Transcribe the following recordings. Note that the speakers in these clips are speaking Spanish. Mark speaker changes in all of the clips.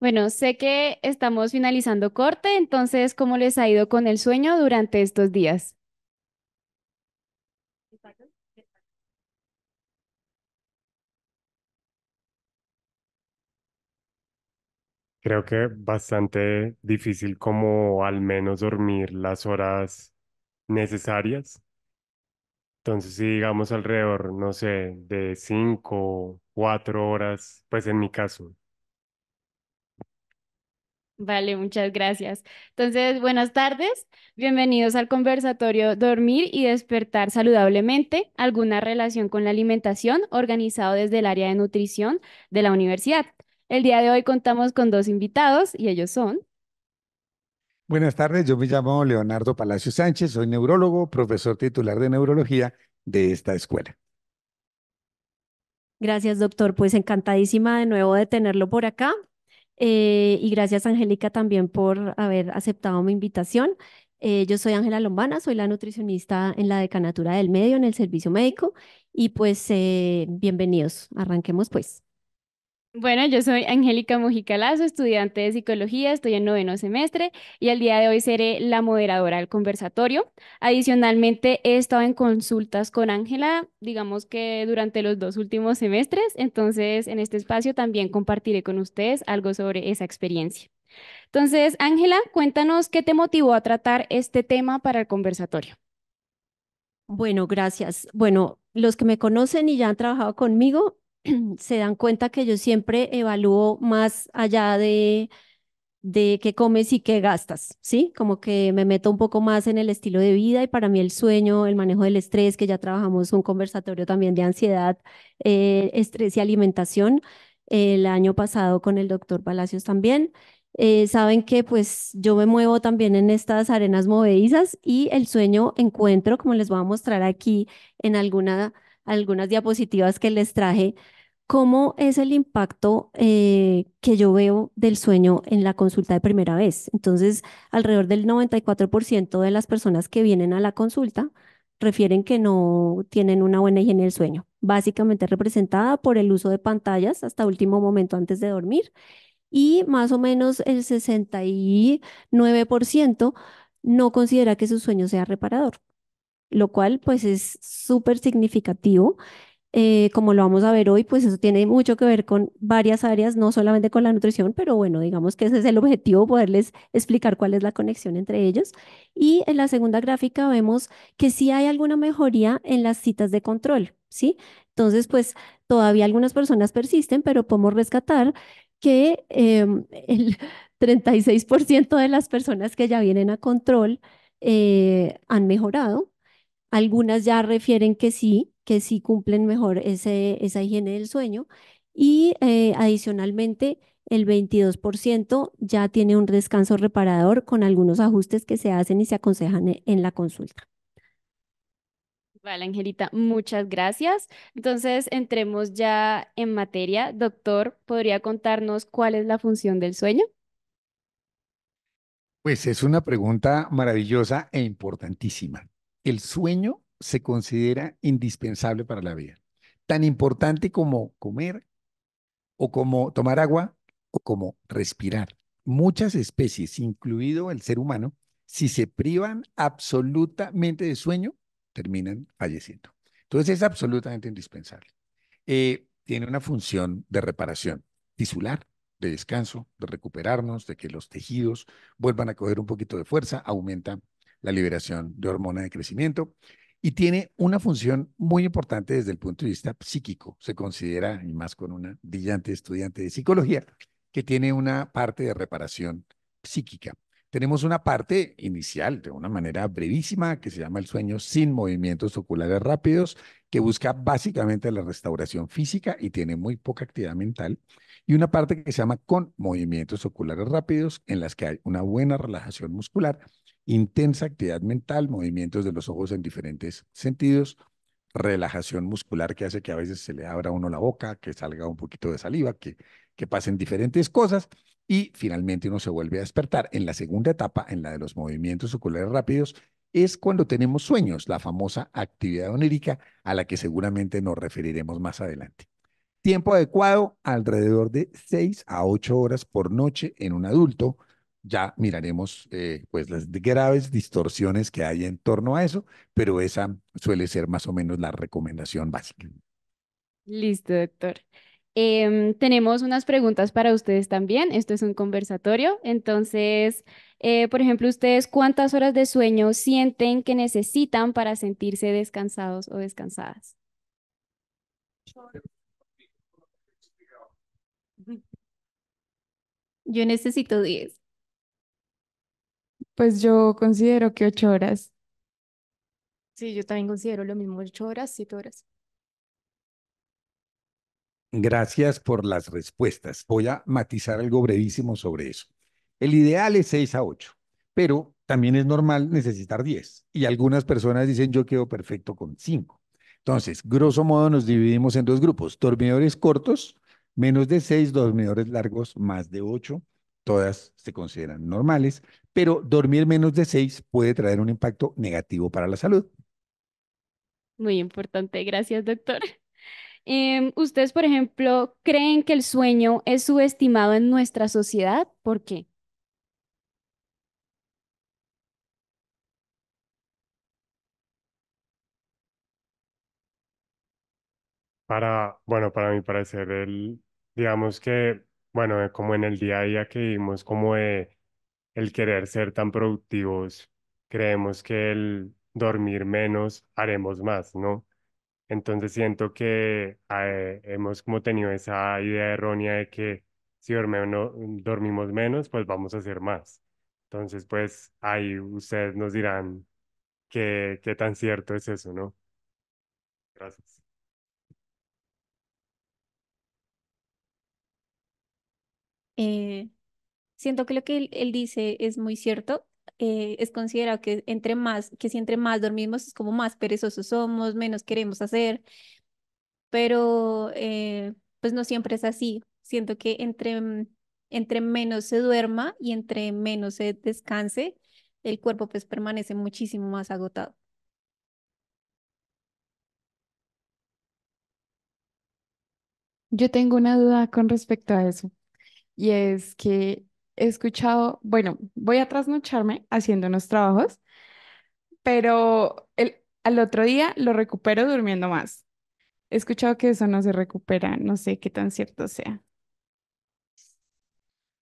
Speaker 1: Bueno, sé que estamos finalizando corte, entonces, ¿cómo les ha ido con el sueño durante estos días?
Speaker 2: Creo que bastante difícil como al menos dormir las horas necesarias. Entonces, si digamos alrededor, no sé, de cinco, cuatro horas, pues en mi caso,
Speaker 1: Vale, muchas gracias. Entonces, buenas tardes. Bienvenidos al conversatorio Dormir y despertar saludablemente, alguna relación con la alimentación organizado desde el área de nutrición de la universidad. El día de hoy contamos con dos invitados y ellos son...
Speaker 2: Buenas tardes, yo me llamo Leonardo Palacio Sánchez, soy neurólogo, profesor titular de neurología de esta escuela.
Speaker 3: Gracias, doctor. Pues encantadísima de nuevo de tenerlo por acá. Eh, y gracias, Angélica, también por haber aceptado mi invitación. Eh, yo soy Ángela Lombana, soy la nutricionista en la Decanatura del Medio, en el Servicio Médico. Y pues, eh, bienvenidos. Arranquemos pues.
Speaker 1: Bueno, yo soy Angélica Mujicalazo, estudiante de psicología, estoy en noveno semestre y al día de hoy seré la moderadora del conversatorio. Adicionalmente, he estado en consultas con Ángela, digamos que durante los dos últimos semestres, entonces en este espacio también compartiré con ustedes algo sobre esa experiencia. Entonces, Ángela, cuéntanos qué te motivó a tratar este
Speaker 3: tema para el conversatorio. Bueno, gracias. Bueno, los que me conocen y ya han trabajado conmigo, se dan cuenta que yo siempre evalúo más allá de, de qué comes y qué gastas, ¿sí? Como que me meto un poco más en el estilo de vida y para mí el sueño, el manejo del estrés, que ya trabajamos un conversatorio también de ansiedad, eh, estrés y alimentación, el año pasado con el doctor Palacios también. Eh, saben que pues yo me muevo también en estas arenas movedizas y el sueño encuentro, como les voy a mostrar aquí en alguna algunas diapositivas que les traje, ¿cómo es el impacto eh, que yo veo del sueño en la consulta de primera vez? Entonces, alrededor del 94% de las personas que vienen a la consulta refieren que no tienen una buena higiene del sueño, básicamente representada por el uso de pantallas hasta último momento antes de dormir y más o menos el 69% no considera que su sueño sea reparador lo cual pues es súper significativo. Eh, como lo vamos a ver hoy, pues eso tiene mucho que ver con varias áreas, no solamente con la nutrición, pero bueno, digamos que ese es el objetivo, poderles explicar cuál es la conexión entre ellos. Y en la segunda gráfica vemos que sí hay alguna mejoría en las citas de control, ¿sí? Entonces, pues todavía algunas personas persisten, pero podemos rescatar que em, el 36% de las personas que ya vienen a control eh, han mejorado algunas ya refieren que sí, que sí cumplen mejor esa higiene del sueño. Y eh, adicionalmente, el 22% ya tiene un descanso reparador con algunos ajustes que se hacen y se aconsejan e, en la consulta.
Speaker 1: Vale, Angelita, muchas gracias. Entonces, entremos ya en materia. Doctor, ¿podría contarnos cuál es la función del sueño?
Speaker 2: Pues es una pregunta maravillosa e importantísima el sueño se considera indispensable para la vida, tan importante como comer o como tomar agua o como respirar. Muchas especies, incluido el ser humano, si se privan absolutamente de sueño, terminan falleciendo. Entonces es absolutamente indispensable. Eh, tiene una función de reparación tisular, de descanso, de recuperarnos, de que los tejidos vuelvan a coger un poquito de fuerza, aumenta la liberación de hormona de crecimiento y tiene una función muy importante desde el punto de vista psíquico. Se considera, y más con una brillante estudiante de psicología, que tiene una parte de reparación psíquica. Tenemos una parte inicial, de una manera brevísima, que se llama el sueño sin movimientos oculares rápidos, que busca básicamente la restauración física y tiene muy poca actividad mental. Y una parte que se llama con movimientos oculares rápidos, en las que hay una buena relajación muscular intensa actividad mental, movimientos de los ojos en diferentes sentidos, relajación muscular que hace que a veces se le abra uno la boca, que salga un poquito de saliva, que, que pasen diferentes cosas y finalmente uno se vuelve a despertar. En la segunda etapa, en la de los movimientos oculares rápidos, es cuando tenemos sueños, la famosa actividad onírica a la que seguramente nos referiremos más adelante. Tiempo adecuado, alrededor de 6 a 8 horas por noche en un adulto ya miraremos eh, pues las graves distorsiones que hay en torno a eso, pero esa suele ser más o menos la recomendación básica.
Speaker 1: Listo, doctor. Em, tenemos unas preguntas para ustedes también. Esto es un conversatorio. Entonces, eh, por ejemplo, ustedes, ¿cuántas horas de sueño sienten que necesitan para sentirse descansados o descansadas? Yo necesito 10.
Speaker 4: Pues yo considero que ocho horas.
Speaker 1: Sí, yo también considero lo mismo, ocho horas, siete horas.
Speaker 2: Gracias por las respuestas. Voy a matizar algo brevísimo sobre eso. El ideal es seis a ocho, pero también es normal necesitar diez. Y algunas personas dicen yo quedo perfecto con cinco. Entonces, grosso modo nos dividimos en dos grupos, dormidores cortos, menos de seis, dormidores largos, más de ocho. Todas se consideran normales pero dormir menos de seis puede traer un impacto negativo para la salud.
Speaker 1: Muy importante, gracias doctor. Em, ¿Ustedes, por ejemplo, creen que el sueño es subestimado en nuestra sociedad? ¿Por qué?
Speaker 2: Para, bueno, para mi parecer, el, digamos que, bueno, como en el día a día que vivimos, como de el querer ser tan productivos, creemos que el dormir menos haremos más, ¿no? Entonces siento que eh, hemos como tenido esa idea errónea de que si dormimos, menos, pues vamos a hacer más. Entonces, pues ahí ustedes nos dirán qué, tan cierto es eso, ¿no? Gracias.
Speaker 3: Eh, siento que lo que él, dice es muy cierto. Eh, es considerado que entre más, que si entre más dormimos es como más perezosos somos, menos queremos hacer, pero eh, pues no siempre es así. Siento que entre, mm, entre menos se duerma y entre menos se descanse, el cuerpo pues permanece muchísimo más agotado.
Speaker 1: Yo tengo una duda con respecto a eso, y es que he escuchado, bueno, voy a trasnocharme haciendo unos trabajos, pero el, al otro día lo recupero durmiendo más. He escuchado que eso no se recupera, no sé qué tan cierto sea.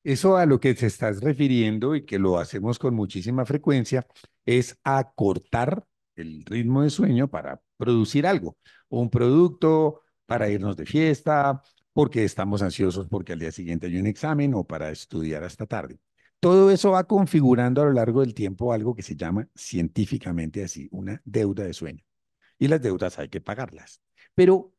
Speaker 2: Eso a lo que se estás refiriendo y que lo hacemos con muchísima frecuencia es acortar el ritmo de sueño para producir algo, un producto, para irnos de fiesta, porque estamos ansiosos porque al día siguiente hay un examen o para estudiar hasta tarde. Todo eso va configurando a lo largo del tiempo algo que se llama científicamente así, una deuda de sueño. Y las deudas hay que pagarlas. Pero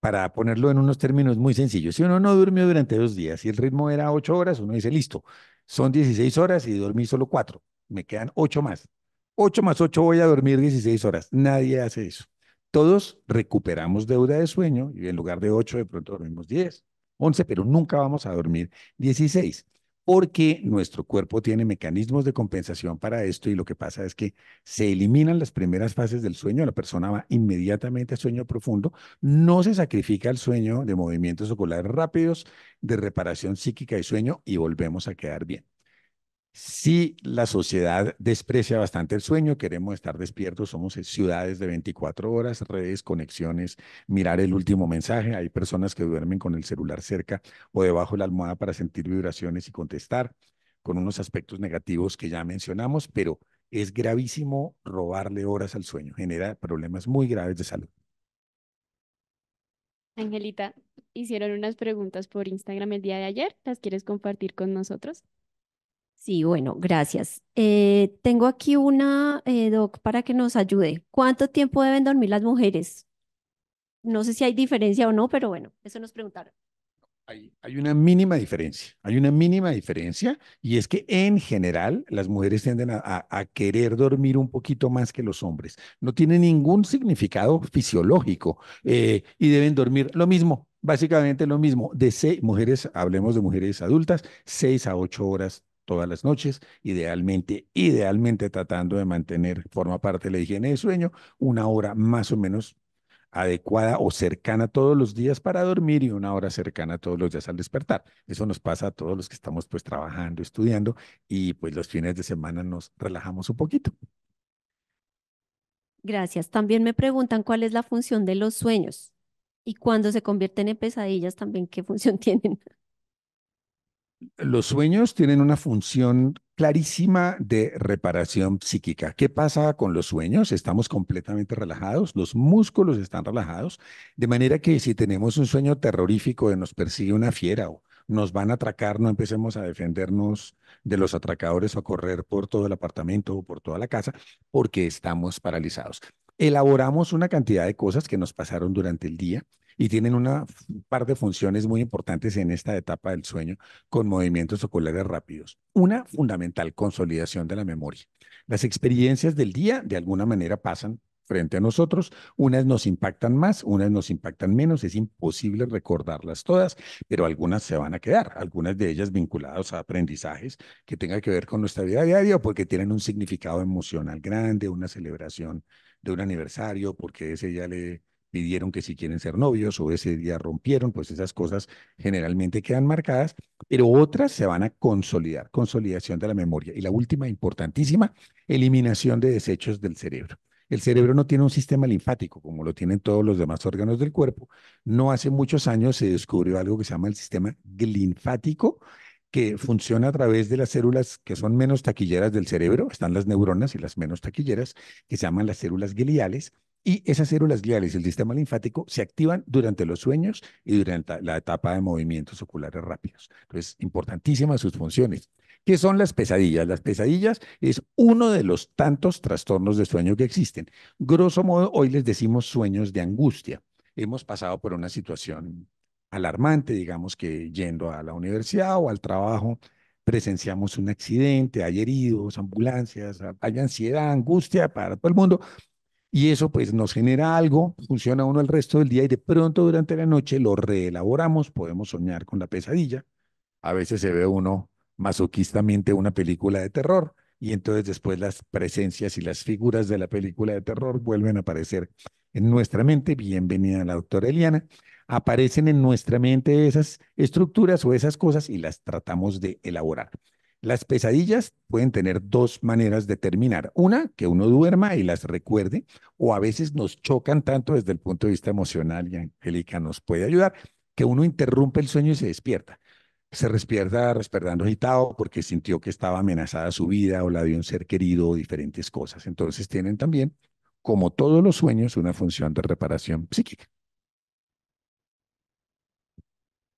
Speaker 2: para ponerlo en unos términos muy sencillos, si uno no durmió durante dos días y el ritmo era ocho horas, uno dice, listo, son 16 horas y dormí solo cuatro, me quedan ocho más. Ocho más ocho voy a dormir 16 horas. Nadie hace eso. Todos recuperamos deuda de sueño y en lugar de 8 de pronto dormimos 10, 11, pero nunca vamos a dormir 16 porque nuestro cuerpo tiene mecanismos de compensación para esto y lo que pasa es que se eliminan las primeras fases del sueño, la persona va inmediatamente a sueño profundo, no se sacrifica el sueño de movimientos oculares rápidos, de reparación psíquica y sueño y volvemos a quedar bien. Si la sociedad desprecia bastante el sueño, queremos estar despiertos, somos ciudades de 24 horas, redes, conexiones, mirar el último mensaje, hay personas que duermen con el celular cerca o debajo de la almohada para sentir vibraciones y contestar, con unos aspectos negativos que ya mencionamos, pero es gravísimo robarle horas al sueño, genera problemas muy graves de salud.
Speaker 1: Angelita, hicieron unas preguntas por Instagram el día de ayer, ¿las quieres compartir
Speaker 3: con nosotros? Sí, bueno, gracias. Eh, tengo aquí una, eh, Doc, para que nos ayude. ¿Cuánto tiempo deben dormir las mujeres? No sé si hay diferencia o no, pero bueno, eso nos preguntaron.
Speaker 2: Hay, una mínima diferencia, hay una mínima diferencia y es que en general las mujeres tienden a, querer dormir un poquito más que los hombres. No tiene ningún significado fisiológico eh, y deben dormir lo mismo, básicamente lo mismo, de seis, mujeres, hablemos de mujeres adultas, seis a ocho horas todas las noches, idealmente, idealmente tratando de mantener, forma parte de la higiene de sueño, una hora más o menos adecuada o cercana todos los días para dormir y una hora cercana todos los días al despertar. Eso nos pasa a todos los que estamos pues trabajando, estudiando y pues los fines de semana nos relajamos un poquito.
Speaker 3: Gracias. También me preguntan cuál es la función de los sueños y cuando se convierten en pesadillas también qué función tienen
Speaker 2: los sueños tienen una función clarísima de reparación psíquica. ¿Qué pasa con los sueños? Estamos completamente relajados, los músculos están relajados, de manera que si tenemos un sueño terrorífico de nos persigue una fiera o nos van a atracar, no empecemos a defendernos de los atracadores o a correr por todo el apartamento o por toda la casa, porque estamos paralizados. Elaboramos una cantidad de cosas que nos pasaron durante el día y tienen una par de funciones muy importantes en esta etapa del sueño con movimientos oculares rápidos. Una fundamental, consolidación de la memoria. Las experiencias del día de alguna manera pasan frente a nosotros. Unas nos impactan más, unas nos impactan menos. Es imposible recordarlas todas, pero algunas se van a quedar, algunas de ellas vinculadas a aprendizajes que tengan que ver con nuestra vida diaria, porque tienen un significado emocional grande, una celebración de un aniversario, porque ese ya le pidieron que si quieren ser novios o ese día rompieron, pues esas cosas generalmente quedan marcadas, pero otras se van a consolidar, consolidación de la memoria. Y la última, importantísima, eliminación de desechos del cerebro. El cerebro no tiene un sistema linfático como lo tienen todos los demás órganos del cuerpo. No hace muchos años se descubrió algo que se llama el sistema linfático, que funciona a través de las células que son menos taquilleras del cerebro, están las neuronas y las menos taquilleras, que se llaman las células gliales, y esas células gliales y el sistema linfático se activan durante los sueños y durante la etapa de movimientos oculares rápidos. Entonces, importantísimas sus funciones. ¿Qué son las pesadillas? Las pesadillas es uno de los tantos trastornos de sueño que existen. Grosso modo, hoy les decimos sueños de angustia. Hemos pasado por una situación alarmante, digamos que yendo a la universidad o al trabajo, presenciamos un accidente, hay heridos, ambulancias, hay ansiedad, angustia para todo el mundo y eso pues nos genera algo, funciona uno el resto del día y de pronto durante la noche lo reelaboramos, podemos soñar con la pesadilla. A veces se ve uno masoquistamente una película de terror y entonces después las presencias y las figuras de la película de terror vuelven a aparecer en nuestra mente. Bienvenida la doctora Eliana. Aparecen en nuestra mente esas estructuras o esas cosas y las tratamos de elaborar. Las pesadillas pueden tener dos maneras de terminar. Una, que uno duerma y las recuerde, o a veces nos chocan tanto desde el punto de vista emocional y Angélica nos puede ayudar, que uno interrumpe el sueño y se despierta. Se despierta despertando agitado porque sintió que estaba amenazada su vida o la de un ser querido o diferentes cosas. Entonces tienen también, como todos los sueños, una función de reparación psíquica.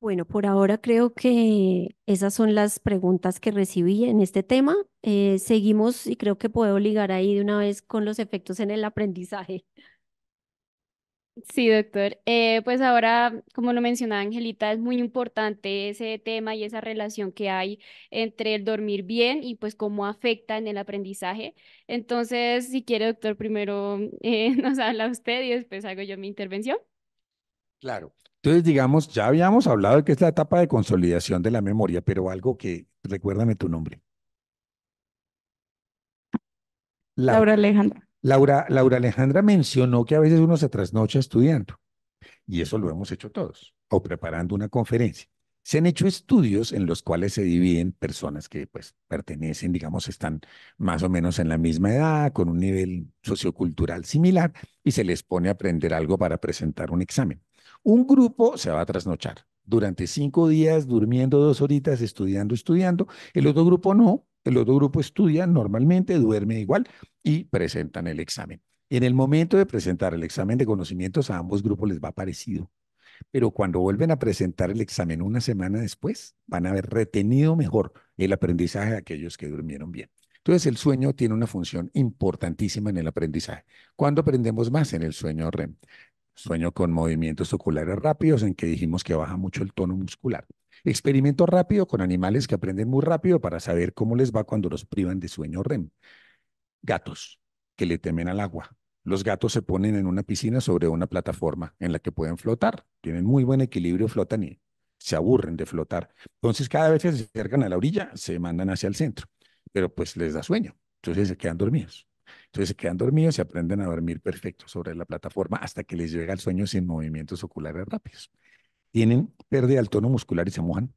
Speaker 3: Bueno, por ahora creo que esas son las preguntas que recibí en este tema. Eh, seguimos y creo que puedo ligar ahí de una vez con los efectos en el aprendizaje. Sí, doctor. Eh, pues
Speaker 1: ahora, como lo mencionaba Angelita, es muy importante ese tema y esa relación que hay entre el dormir bien y pues cómo afecta en el aprendizaje. Entonces, si quiere, doctor, primero eh, nos habla usted y después hago yo mi intervención.
Speaker 2: Claro. Entonces, digamos, ya habíamos hablado de que es la etapa de consolidación de la memoria, pero algo que, recuérdame tu nombre. Laura, Alejandra. Laura, Laura Alejandra mencionó que a veces uno se trasnocha estudiando, y eso lo hemos hecho todos, o preparando una conferencia. Se han hecho estudios en los cuales se dividen personas que pues pertenecen, digamos, están más o menos en la misma edad, con un nivel sociocultural similar, y se les pone a aprender algo para presentar un examen. Un grupo se va a trasnochar durante cinco días, durmiendo dos horitas, estudiando, estudiando. El otro grupo no, el otro grupo estudia normalmente, duerme igual y presentan el examen. En el momento de presentar el examen de conocimientos a ambos grupos les va parecido, pero cuando vuelven a presentar el examen una semana después, van a haber retenido mejor el aprendizaje de aquellos que durmieron bien. Entonces el sueño tiene una función importantísima en el aprendizaje. ¿Cuándo aprendemos más en el sueño REM? Sueño con movimientos oculares rápidos en que dijimos que baja mucho el tono muscular. Experimento rápido con animales que aprenden muy rápido para saber cómo les va cuando los privan de sueño REM. Gatos que le temen al agua. Los gatos se ponen en una piscina sobre una plataforma en la que pueden flotar. Tienen muy buen equilibrio, flotan y se aburren de flotar. Entonces, cada vez que se acercan a la orilla, se mandan hacia el centro, pero pues les da sueño. Entonces se quedan dormidos. Entonces se quedan dormidos y aprenden a dormir perfecto sobre la plataforma hasta que les llega el sueño sin movimientos oculares rápidos. Tienen pérdida del tono muscular y se mojan.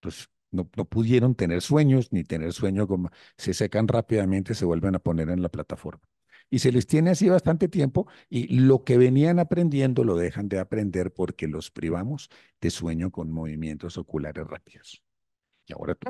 Speaker 2: Entonces no, no pudieron tener sueños ni tener sueño como se secan rápidamente, se vuelven a poner en la plataforma y se les tiene así bastante tiempo y lo que venían aprendiendo lo dejan de aprender porque los privamos de sueño con movimientos oculares rápidos. Y ahora tú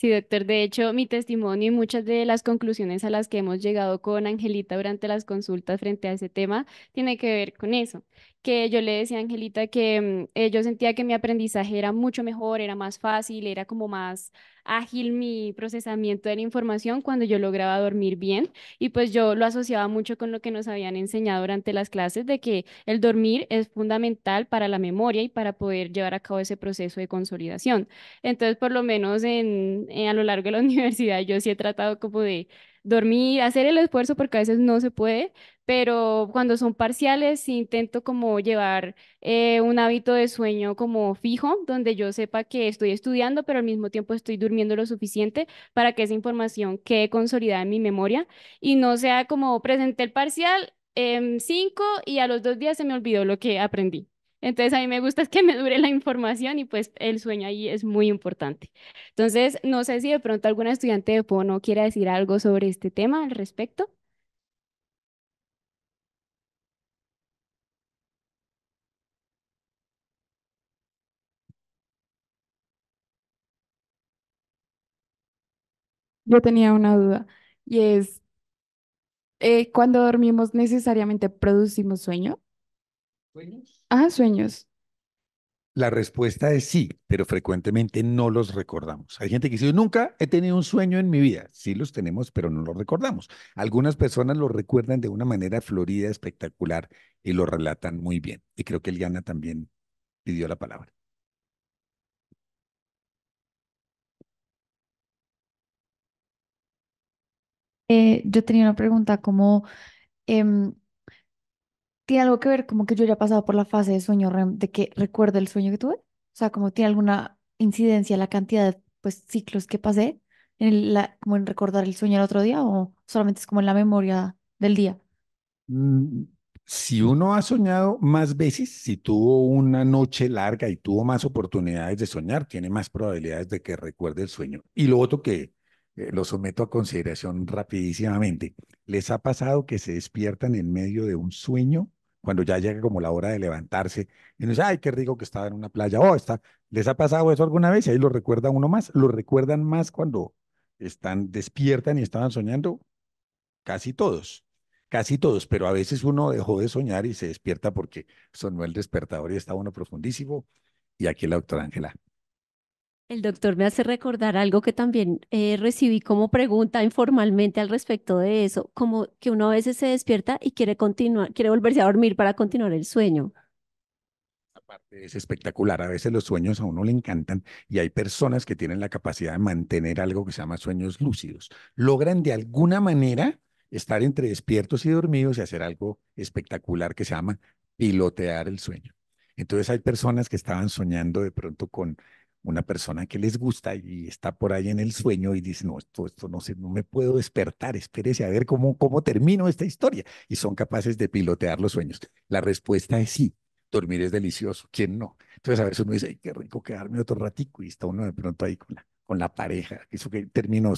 Speaker 1: Sí, doctor. De hecho, mi testimonio y muchas de las conclusiones a las que hemos llegado con Angelita durante las consultas frente a ese tema tiene que ver con eso que yo le decía a Angelita que mm, eh, yo sentía que mi aprendizaje era mucho mejor, era más fácil, era como más ágil mi procesamiento de la información cuando yo lograba dormir bien y pues yo lo asociaba mucho con lo que nos habían enseñado durante las clases de que el dormir es fundamental para la memoria y para poder llevar a cabo ese proceso de consolidación. Entonces, por lo menos eh, a lo largo de la universidad yo sí he tratado como de dormir, hacer el esfuerzo porque a veces no se puede, pero cuando son parciales intento como llevar eh, un hábito de sueño como fijo, donde yo sepa que estoy estudiando, pero al mismo tiempo estoy durmiendo lo suficiente para que esa información quede consolidada en mi memoria y no sea como presenté el parcial en cinco y a los dos días se me olvidó lo que aprendí. Entonces a mí me gusta es que me dure la información y pues el sueño ahí es muy importante. Entonces, no sé si de pronto alguna estudiante de PONO quiera decir algo sobre este tema al respecto.
Speaker 4: Yo tenía una duda y es, eh, cuando dormimos necesariamente producimos sueño. ¿Sueños? Ah, sueños.
Speaker 2: La respuesta es sí, pero frecuentemente no los recordamos. Hay gente que dice, nunca he tenido un sueño en mi vida. Sí los tenemos, pero no los recordamos. Algunas personas lo recuerdan de una manera florida, espectacular, y lo relatan muy bien. Y creo que Eliana también pidió la palabra.
Speaker 4: Eh, yo tenía una pregunta como, em, ¿tiene algo que ver como que yo ya he pasado por la fase de sueño de que recuerdo el sueño que tuve? O sea, como tiene alguna incidencia la cantidad de pues, ciclos que pasé en en recordar el sueño el otro día o solamente es como en la memoria del día.
Speaker 2: Mm, si uno ha soñado más veces, si tuvo una noche larga y tuvo más oportunidades de soñar, tiene más probabilidades de que recuerde el sueño. Y lo otro que eh, lo someto a consideración rapidísimamente. ¿Les ha pasado que se despiertan en medio de un sueño cuando ya llega como la hora de levantarse y no dice, ay, qué rico que estaba en una playa, o oh, está, ¿les ha pasado eso alguna vez? Y ahí lo recuerda uno más, lo recuerdan más cuando están, despiertan y estaban soñando, casi todos, casi todos, pero a veces uno dejó de soñar y se despierta porque sonó el despertador y estaba uno profundísimo. Y aquí la doctora Ángela
Speaker 3: el doctor me hace recordar algo que también eh, recibí como pregunta informalmente al respecto de eso, como que uno a veces se despierta y quiere continuar, quiere volverse a dormir para continuar el sueño.
Speaker 2: Aparte es espectacular, a veces los sueños a uno le encantan y hay personas que tienen la capacidad de mantener algo que se llama sueños lúcidos. Logran de alguna manera estar entre despiertos y dormidos y hacer algo espectacular que se llama pilotear el sueño. Entonces hay personas que estaban soñando de pronto con una persona que les gusta y está por ahí en el sueño y dice, no, esto, no, sé, no me puedo despertar, espérese a ver cómo, cómo termino esta historia. Y son capaces de pilotear los sueños. La respuesta es sí, dormir es delicioso, ¿quién no? Entonces a veces uno dice, qué rico quedarme otro ratico y está uno de pronto ahí con la, pareja, eso que terminó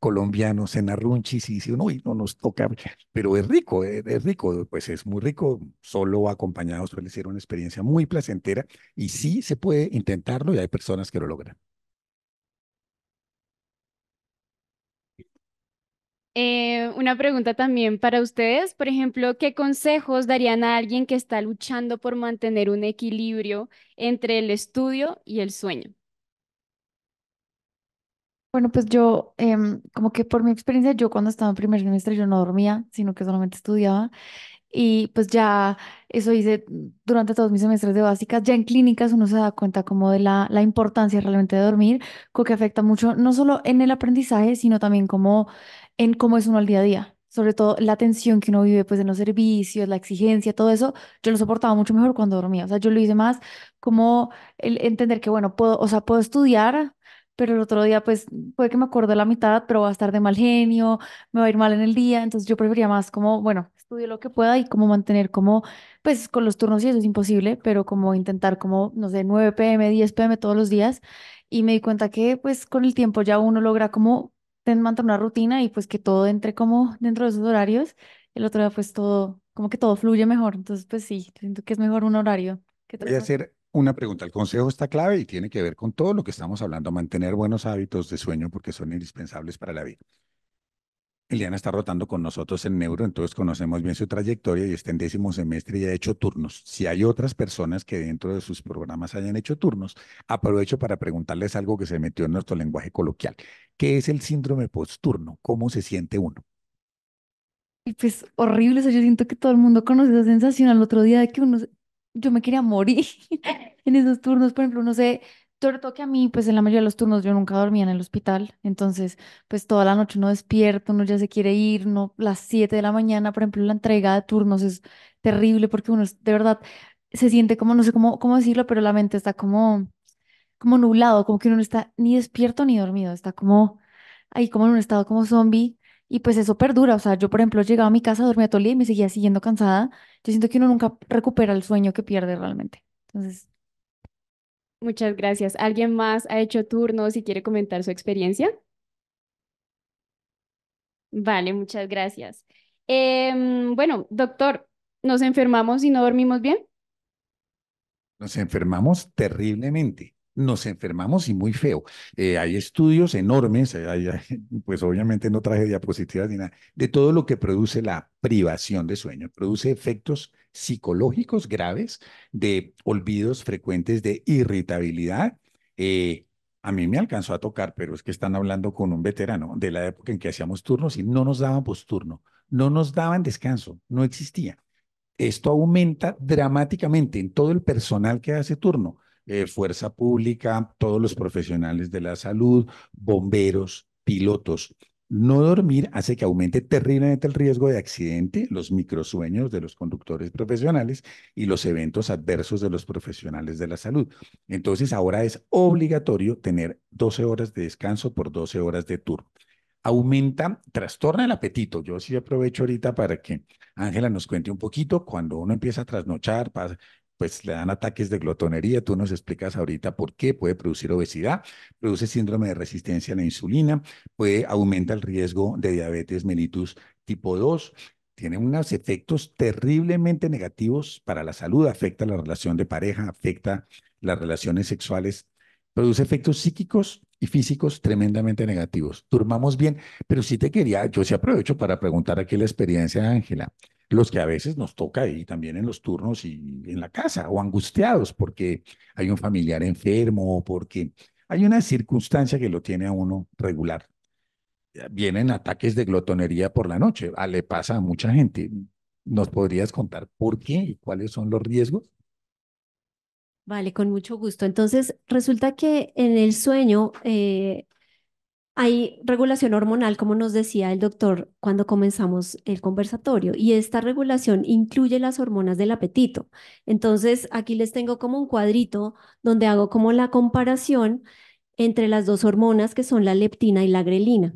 Speaker 2: colombianos en Arrunchis y dice, uy, no nos toca, pero es rico, eh, es, rico, pues es muy rico, solo acompañado suele pues ser una experiencia muy placentera y sí se puede intentarlo y hay personas que lo logran.
Speaker 1: Eh, una pregunta también para ustedes, por ejemplo, ¿qué consejos darían a alguien que está luchando por mantener un equilibrio entre el estudio y el sueño?
Speaker 4: Bueno, pues yo, em, como que por mi experiencia, yo cuando estaba en primer semestre yo no dormía, sino que solamente estudiaba. Y pues ya eso hice durante todos mis semestres de básicas. Ya en clínicas uno se da cuenta como de la, la importancia realmente de dormir, como que afecta mucho, no solo en el aprendizaje, sino también como en cómo es uno al día a día. Sobre todo la tensión que uno vive pues en los servicios, la exigencia, todo eso, yo lo soportaba mucho mejor cuando dormía. O sea, yo lo hice más como el entender que, bueno, puedo, o sea, puedo estudiar, pero el otro día pues puede que me acuerdo la mitad, pero va a estar de mal genio, me va a ir mal en el día, entonces yo prefería más como, bueno, estudio lo que pueda y como mantener como, pues con los turnos y eso es imposible, pero como intentar como, no sé, 9 pm, 10 pm todos los días y me di cuenta que pues con el tiempo ya uno logra como mantener una rutina y pues que todo entre como dentro de esos horarios, el otro día pues todo, como que todo fluye mejor, entonces pues sí, siento que es mejor un horario. Que Voy hacer
Speaker 2: una pregunta. al consejo está clave y tiene que ver con todo lo que estamos hablando, mantener buenos hábitos de sueño porque son indispensables para la vida. Eliana está rotando con nosotros en Neuro, entonces conocemos bien su trayectoria y está en décimo semestre y ha hecho turnos. Si hay otras personas que dentro de sus programas hayan hecho turnos, aprovecho para preguntarles algo que se metió en nuestro lenguaje coloquial. ¿Qué es el síndrome posturno? ¿Cómo se siente uno?
Speaker 4: Pues horrible, yo siento que todo el mundo conoce esa sensación al otro día de que uno yo me quería morir en esos turnos, por ejemplo, no sé, todo que a mí, pues en la mayoría de los turnos yo nunca dormía en el hospital, entonces pues toda la noche uno despierto, uno ya se quiere ir, no, las 7 de la mañana, por ejemplo, la entrega de turnos es terrible porque uno de verdad se siente como, no sé cómo, cómo decirlo, pero la mente está como, como nublado, como que uno no está ni despierto ni dormido, está como ahí como en un estado como zombie y pues eso perdura, o sea, yo por ejemplo llegaba a mi casa, dormía todo el y me seguía siguiendo cansada. Yo siento que uno nunca recupera el sueño que pierde realmente. Entonces...
Speaker 1: Muchas gracias. ¿Alguien más ha hecho turno si quiere comentar su experiencia? Vale, muchas gracias. Em, bueno, doctor, ¿nos enfermamos y no dormimos bien?
Speaker 2: Nos enfermamos terriblemente nos enfermamos y muy feo. Eh, hay estudios enormes, eh, pues obviamente no traje diapositivas ni nada, de todo lo que produce la privación de sueño. Produce efectos psicológicos graves de olvidos frecuentes de irritabilidad. Eh, a mí me alcanzó a tocar, pero es que están hablando con un veterano de la época en que hacíamos turnos y no nos daban posturno, no nos daban descanso, no existía. Esto aumenta dramáticamente en todo el personal que hace turno eh, fuerza pública, todos los profesionales de la salud, bomberos, pilotos. No dormir hace que aumente terriblemente el riesgo de accidente, los microsueños de los conductores profesionales y los eventos adversos de los profesionales de la salud. Entonces, ahora es obligatorio tener 12 horas de descanso por 12 horas de tour Aumenta, trastorna el apetito. Yo sí aprovecho ahorita para que Ángela nos cuente un poquito. Cuando uno empieza a trasnochar, pasa, pues le dan ataques de glotonería. Tú nos explicas ahorita por qué puede producir obesidad, produce síndrome de resistencia a la insulina, puede aumenta el riesgo de diabetes mellitus tipo 2. Tiene unos efectos terriblemente negativos para la salud, afecta la relación de pareja, afecta las relaciones sexuales produce efectos psíquicos y físicos tremendamente negativos. Durmamos bien, pero si te quería, yo sí aprovecho para preguntar aquí la experiencia de Ángela, los que a veces nos toca y también en los turnos y en la casa, o angustiados porque hay un familiar enfermo o porque hay una circunstancia que lo tiene a uno regular. Vienen ataques de glotonería por la noche, ah, le pasa a mucha gente. ¿Nos podrías contar por qué y cuáles son los riesgos?
Speaker 3: Vale, con mucho gusto. Entonces, resulta que en el sueño eh, hay regulación hormonal, como nos decía el doctor cuando comenzamos el conversatorio, y esta regulación incluye las hormonas del apetito. Entonces, aquí les tengo como un cuadrito donde hago como la comparación entre las dos hormonas que son la leptina y la grelina.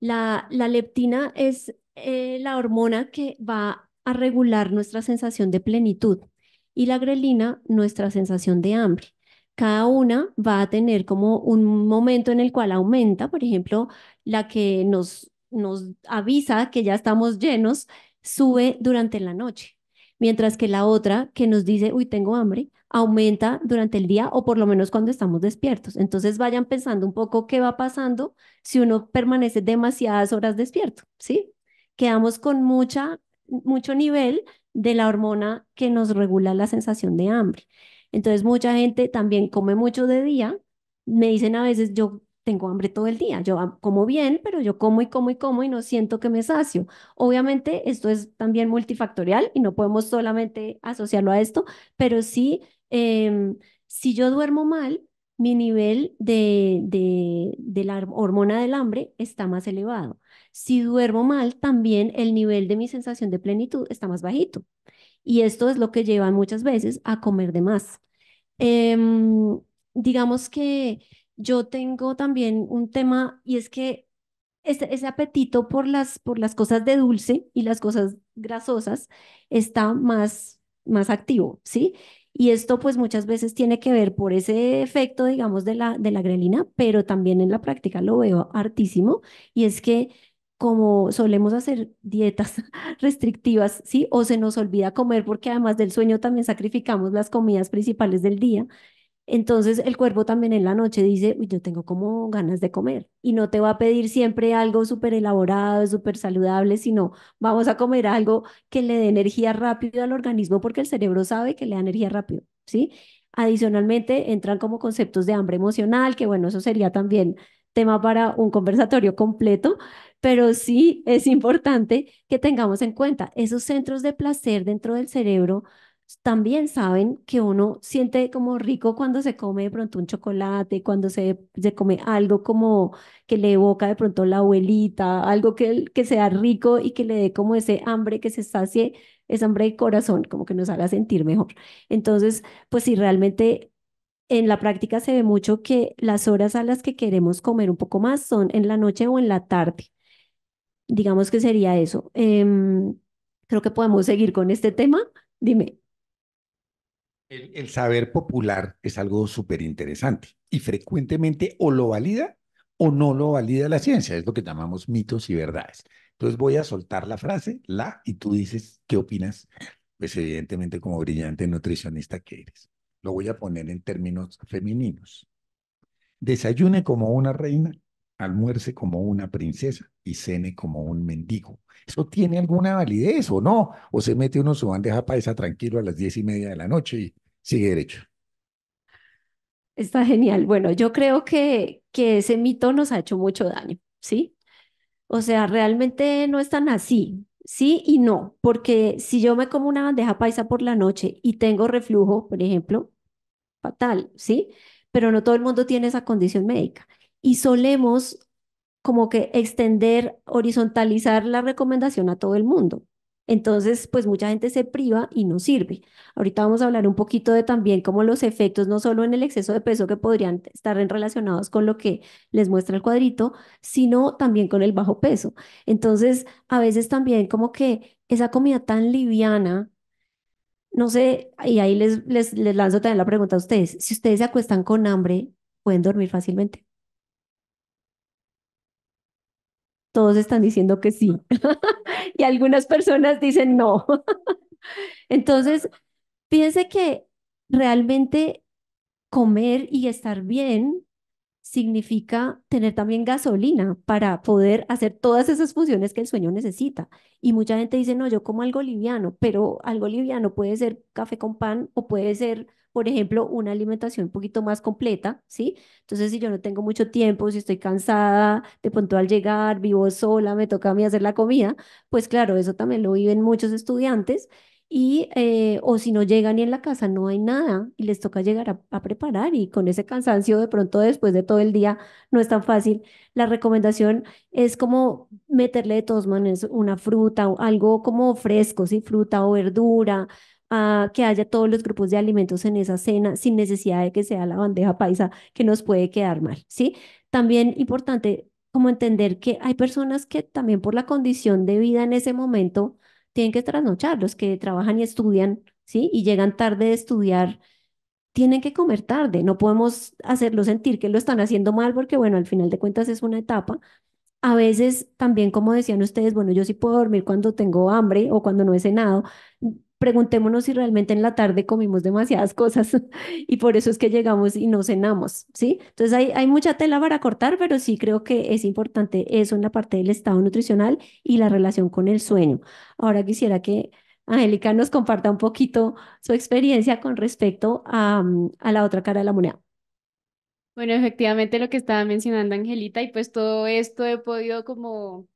Speaker 3: La, leptina es eh, la hormona que va a regular nuestra sensación de plenitud y la grelina nuestra sensación de hambre. Cada una va a tener como un momento en el cual aumenta, por ejemplo, la que nos, nos avisa que ya estamos llenos, sube durante la noche, mientras que la otra que nos dice, uy, tengo hambre, aumenta durante el día o por lo menos cuando estamos despiertos. Entonces vayan pensando un poco qué va pasando si uno permanece demasiadas horas despierto, ¿sí? Quedamos con mucha, mucho nivel de la hormona que nos regula la sensación de hambre. Entonces mucha gente también come mucho de día. Me dicen a veces, yo tengo hambre todo el día. Yo como bien, pero yo como y como y como y no siento que me sacio. Obviamente esto es también multifactorial y no podemos solamente asociarlo a esto, pero sí, em, si yo duermo mal, mi nivel de, la hormona del hambre está más elevado. Si duermo mal, también el nivel de mi sensación de plenitud está más bajito. Y esto es lo que lleva muchas veces a comer de más. Em, digamos que yo tengo también un tema y es que ese, ese, apetito por las, por las cosas de dulce y las cosas grasosas está más, más activo, ¿sí? Y esto pues muchas veces tiene que ver por ese efecto, digamos, de la, de la grelina, pero también en la práctica lo veo hartísimo y es que como solemos hacer dietas restrictivas, ¿sí? O se nos olvida comer porque además del sueño también sacrificamos las comidas principales del día entonces el cuerpo también en la noche dice, uy, yo tengo como ganas de comer y no te va a pedir siempre algo súper elaborado, súper saludable, sino vamos a comer algo que le dé energía rápido al organismo porque el cerebro sabe que le da energía rápido, ¿sí? Adicionalmente entran como conceptos de hambre emocional, que bueno, eso sería también tema para un conversatorio completo, pero sí es importante que tengamos en cuenta esos centros de placer dentro del cerebro también saben que uno siente como rico cuando se come de pronto un chocolate, cuando se, come algo como que le evoca de pronto la abuelita, algo que, que sea rico y que le dé como ese hambre que se sacie, esa hambre de corazón, como que nos haga sentir mejor. Entonces, pues si realmente en la práctica se ve mucho que las horas a las que queremos comer un poco más son en la noche o en la tarde. Digamos que sería eso. Em, creo que podemos seguir con este tema. Dime.
Speaker 2: El, saber popular es algo súper interesante y frecuentemente o lo valida o no lo valida la ciencia, es lo que llamamos mitos y verdades. Entonces voy a soltar la frase, la, y tú dices, ¿qué opinas? Pues evidentemente como brillante nutricionista que eres. Lo voy a poner en términos femeninos. Desayune como una reina, almuerce como una princesa y cene como un mendigo. ¿Eso tiene alguna validez o no? O se mete uno su bandeja paisa tranquilo a las diez y media de la noche y Sigue derecho.
Speaker 3: Está genial. Bueno, yo creo que, que ese mito nos ha hecho mucho daño, ¿sí? O sea, realmente no es tan así, sí y no, porque si yo me como una bandeja paisa por la noche y tengo reflujo, por ejemplo, fatal, ¿sí? Pero no todo el mundo tiene esa condición médica. Y solemos como que extender, horizontalizar la recomendación a todo el mundo. Entonces, pues mucha gente se priva y no sirve. Ahorita vamos a hablar un poquito de también cómo los efectos, no solo en el exceso de peso que podrían estar relacionados con lo que les muestra el cuadrito, sino también con el bajo peso. Entonces, a veces también como que esa comida tan liviana, no sé, y ahí les, les lanzo también la pregunta a ustedes, si ustedes se acuestan con hambre, ¿pueden dormir fácilmente? todos están diciendo que sí y algunas personas dicen no. Entonces, piense que realmente comer y estar bien significa tener también gasolina para poder hacer todas esas funciones que el sueño necesita. Y mucha gente dice, no, yo como algo liviano, pero algo liviano puede ser café con pan o puede ser, por ejemplo, una alimentación un poquito más completa, ¿sí? Entonces, si yo no tengo mucho tiempo, si estoy cansada, de pronto al llegar, vivo sola, me toca a mí hacer la comida, pues claro, eso también lo viven muchos estudiantes y eh, o si no llegan ni en la casa no hay nada y les toca llegar a, preparar y con ese cansancio de pronto después de todo el día no es tan fácil. La recomendación es como meterle de todos maneras una fruta o algo como fresco, si fruta o verdura, ah, que haya todos los grupos de alimentos en esa cena sin necesidad de que sea la bandeja paisa que nos puede quedar mal, ¿sí? También importante como entender que hay personas que también por la condición de vida en ese momento, tienen que trasnochar, los que trabajan y estudian, ¿sí? Y llegan tarde de estudiar, tienen que comer tarde, no podemos hacerlo sentir que lo están haciendo mal porque, bueno, al final de cuentas es una etapa. A veces también, como decían ustedes, bueno, yo sí puedo dormir cuando tengo hambre o cuando no he cenado, preguntémonos si realmente en la tarde comimos demasiadas cosas y por eso es que llegamos y no cenamos, ¿sí? Entonces hay, hay mucha tela para cortar, pero sí creo que es importante eso en la parte del estado nutricional y la relación con el sueño. Ahora quisiera que Angélica nos comparta un poquito su experiencia con respecto a, mm, la otra cara de la moneda.
Speaker 1: Bueno, efectivamente lo que estaba mencionando Angelita y pues todo esto he podido como,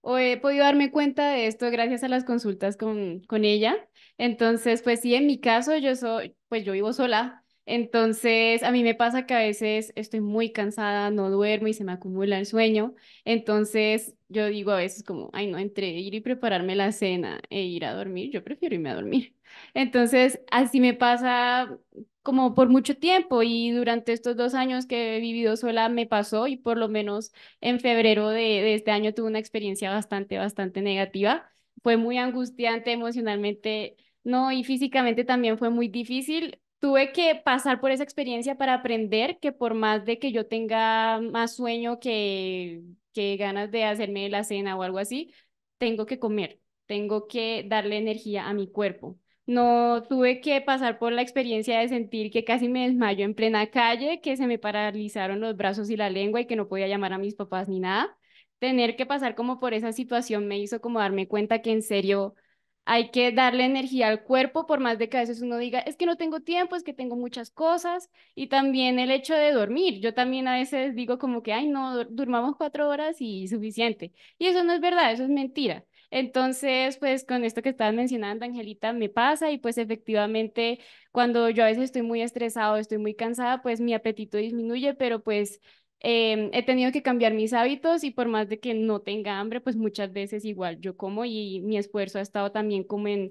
Speaker 1: o he podido darme cuenta de esto gracias a las consultas con, con ella. Entonces, pues sí, en mi caso yo soy, pues yo vivo sola, entonces, a mí me pasa que a veces estoy muy cansada, no duermo y se me acumula el sueño. Entonces, yo digo a veces como, ay, no, entre ir y prepararme la cena e ir a dormir, yo prefiero irme a dormir. Entonces, así me pasa como por mucho tiempo y durante estos dos años que he vivido sola me pasó y por lo menos en febrero de, de este año tuve una experiencia bastante, bastante negativa fue muy angustiante emocionalmente, no, y físicamente también fue muy difícil. Tuve que pasar por esa experiencia para aprender que por más de que yo tenga más sueño que, que ganas de hacerme la cena o algo así, tengo que comer, tengo que darle energía a mi cuerpo. No tuve que pasar por la experiencia de sentir que casi me desmayo en plena calle, que se me paralizaron los brazos y la lengua y que no podía llamar a mis papás ni nada tener que pasar como por esa situación me hizo como darme cuenta que en serio hay que darle energía al cuerpo, por más de que a veces uno diga, es que no tengo tiempo, es que tengo muchas cosas, y también el hecho de dormir. Yo también a veces digo como que, ay, no, durmamos cuatro horas y suficiente. Y eso no es verdad, eso es mentira. Entonces, pues con esto que estabas mencionando, Angelita, me pasa y pues efectivamente cuando yo a veces estoy muy estresado, estoy muy cansada, pues mi apetito disminuye, pero pues Em, he tenido que cambiar mis hábitos y por más de que no tenga hambre, pues muchas veces igual yo como y mi esfuerzo ha estado también como en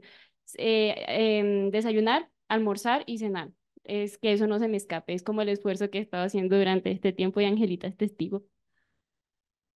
Speaker 1: eh, em, desayunar, almorzar y cenar. Es que eso no se me escape, es como el esfuerzo que he estado haciendo durante este tiempo y Angelita es testigo.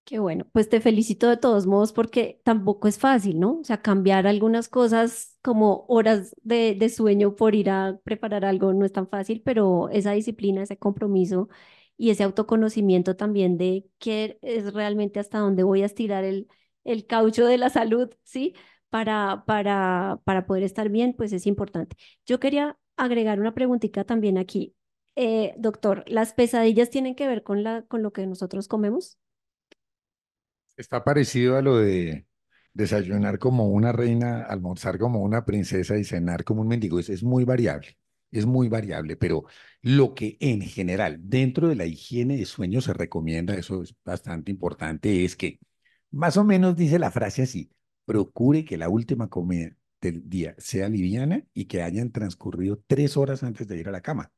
Speaker 3: Qué bueno, pues te felicito de todos modos porque tampoco es fácil, ¿no? O sea, cambiar algunas cosas como horas de, de sueño por ir a preparar algo no es tan fácil, pero esa disciplina, ese compromiso y ese autoconocimiento también de qué es realmente hasta dónde voy a estirar el, el caucho de la salud, ¿sí? Para, para, para poder estar bien, pues es importante. Yo quería agregar una preguntita también aquí. Eh, doctor, ¿las pesadillas tienen que ver con, la, con lo que nosotros
Speaker 2: comemos? Está parecido a lo de desayunar como una reina, almorzar como una princesa y cenar como un mendigo. es muy variable es muy variable, pero lo que en general dentro de la higiene de sueño se recomienda, eso es bastante importante, es que más o menos dice la frase así, procure que la última comida del día sea liviana y que hayan transcurrido tres horas antes de ir a la cama,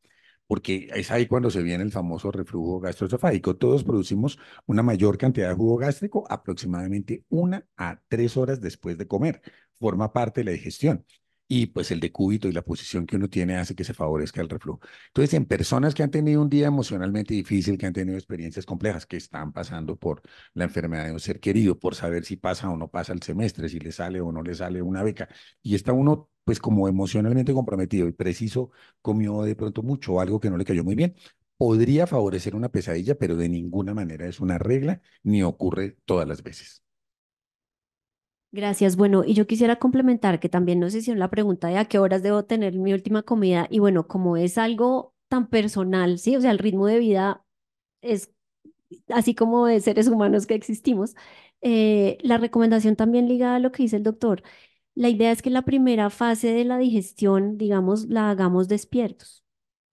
Speaker 2: porque es ahí cuando se viene el famoso reflujo gastroesofágico. Todos producimos una mayor cantidad de jugo gástrico aproximadamente una a tres horas después de comer, forma parte de la digestión y pues el decúbito y la posición que uno tiene hace que se favorezca el reflujo. Entonces, en personas que han tenido un día emocionalmente difícil, que han tenido experiencias complejas, que están pasando por la enfermedad de un ser querido, por saber si pasa o no pasa el semestre, si le sale o no le sale una beca, y está uno pues como emocionalmente comprometido y preciso, comió de pronto mucho, algo que no le cayó muy bien, podría favorecer una pesadilla, pero de ninguna manera es una regla ni ocurre todas las veces.
Speaker 3: Gracias. Bueno, y yo quisiera complementar que también nos hicieron la pregunta de a qué horas debo tener mi última comida. Y bueno, como es algo tan personal, ¿sí? O sea, el ritmo de vida es así como de seres humanos que existimos. Eh, la recomendación también ligada a lo que dice el doctor. La idea es que la primera fase de la digestión, digamos, la hagamos despiertos,